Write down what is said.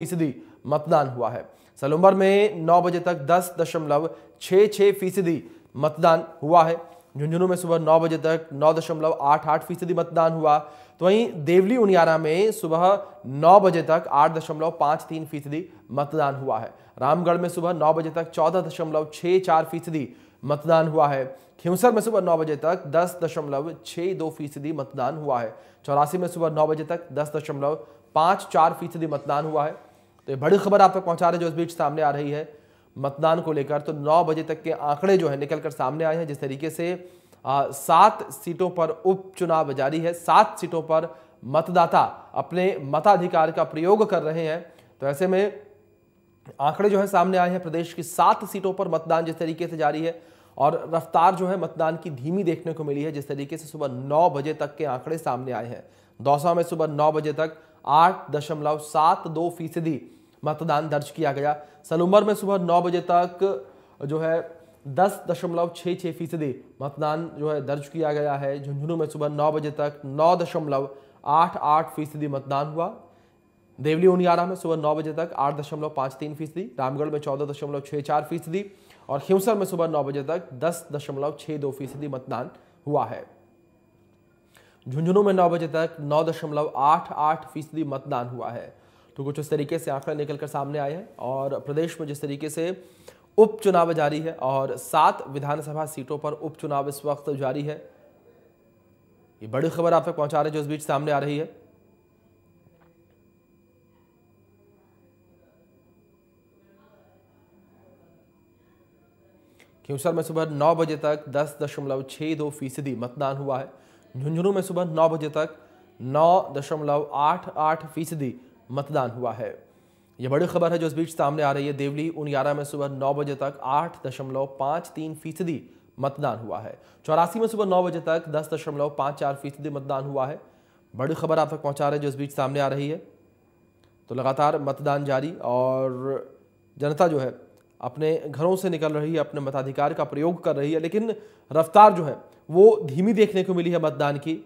फीसदी मतदान हुआ है सलूम्बर में नौ बजे तक दस दशमलव छः छः फीसदी मतदान हुआ है झुंझुनू में सुबह नौ बजे तक नौ दशमलव आठ आठ फीसदी मतदान हुआ तो वहीं देवली उनियारा में सुबह नौ बजे तक आठ दशमलव पाँच तीन फीसदी मतदान हुआ है रामगढ़ में सुबह नौ बजे तक चौदह दशमलव छः चार फीसदी मतदान हुआ है खिमसर में सुबह नौ बजे तक दस दशमलव छः दो फीसदी मतदान हुआ है चौरासी में सुबह नौ बजे तक दस दशमलव पाँच चार फीसदी मतदान हुआ है तो ये बड़ी खबर आप तक पहुंचा रहे जो इस बीच सामने आ रही है मतदान को लेकर तो नौ बजे तक के आंकड़े जो है निकल कर सामने आए हैं जिस तरीके से सात सीटों पर उपचुनाव जारी है सात सीटों पर मतदाता अपने मताधिकार का प्रयोग कर रहे हैं तो ऐसे में आंकड़े जो है सामने आए हैं प्रदेश की सात सीटों पर मतदान जिस तरीके से जारी है और रफ्तार जो है मतदान की धीमी देखने को मिली है जिस तरीके से सुबह नौ बजे तक के आंकड़े सामने आए हैं दौसा में सुबह नौ बजे तक आठ दशमलव सात दो फीसदी मतदान दर्ज किया गया सलूमर में सुबह नौ बजे तक जो है दस दशमलव छः छः फीसदी मतदान जो है दर्ज किया गया है झुंझुनू में सुबह नौ बजे तक नौ दशमलव आठ आठ फीसदी मतदान हुआ देवली उनियारा में सुबह नौ बजे तक आठ दशमलव पाँच तीन फीसदी रामगढ़ में चौदह दशमलव छः चार फीसदी और खिमसर में सुबह नौ बजे तक दस दशमलव छः दो फीसदी मतदान हुआ है झुंझुनू में नौ बजे तक नौ दशमलव आठ आठ फीसदी मतदान हुआ है तो कुछ इस तरीके से आंकड़ा निकल कर सामने आए हैं और प्रदेश में जिस तरीके से उपचुनाव जारी है और सात विधानसभा सीटों पर उपचुनाव इस वक्त जारी है ये बड़ी खबर आप तक पहुंचा रहे जो इस बीच सामने आ रही है क्यूसर में सुबह नौ बजे तक दस दशमलव छह दो फीसदी मतदान हुआ है झुंझुनू में सुबह नौ बजे तक नौ दशमलव आठ आठ फीसदी मतदान हुआ है यह बड़ी खबर है जो इस बीच सामने आ रही है देवली ग्यारह में सुबह नौ बजे तक आठ दशमलव पाँच तीन फीसदी मतदान हुआ है चौरासी में सुबह नौ बजे तक दस दशमलव पाँच चार फीसदी मतदान हुआ है बड़ी खबर आप तक पहुंचा रहे हैं जो इस बीच सामने आ रही है तो लगातार मतदान जारी और जनता जो है अपने घरों से निकल रही है अपने मताधिकार का प्रयोग कर रही है लेकिन रफ्तार जो है वो धीमी देखने को मिली है मतदान की